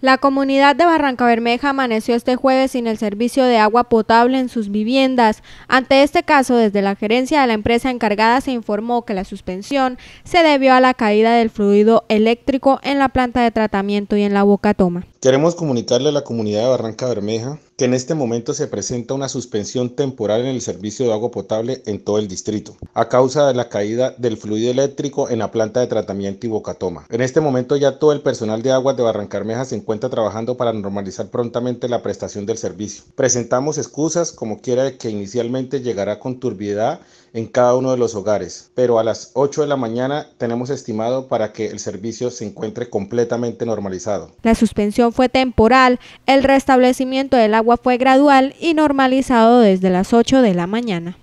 La comunidad de Barranca Bermeja amaneció este jueves sin el servicio de agua potable en sus viviendas. Ante este caso, desde la gerencia de la empresa encargada se informó que la suspensión se debió a la caída del fluido eléctrico en la planta de tratamiento y en la boca toma. Queremos comunicarle a la comunidad de Barranca Bermeja que en este momento se presenta una suspensión temporal en el servicio de agua potable en todo el distrito, a causa de la caída del fluido eléctrico en la planta de tratamiento y bocatoma. En este momento ya todo el personal de aguas de Barranca Bermeja se encuentra trabajando para normalizar prontamente la prestación del servicio. Presentamos excusas como quiera que inicialmente llegará con turbiedad en cada uno de los hogares, pero a las 8 de la mañana tenemos estimado para que el servicio se encuentre completamente normalizado. La suspensión fue temporal, el restablecimiento del agua fue gradual y normalizado desde las 8 de la mañana.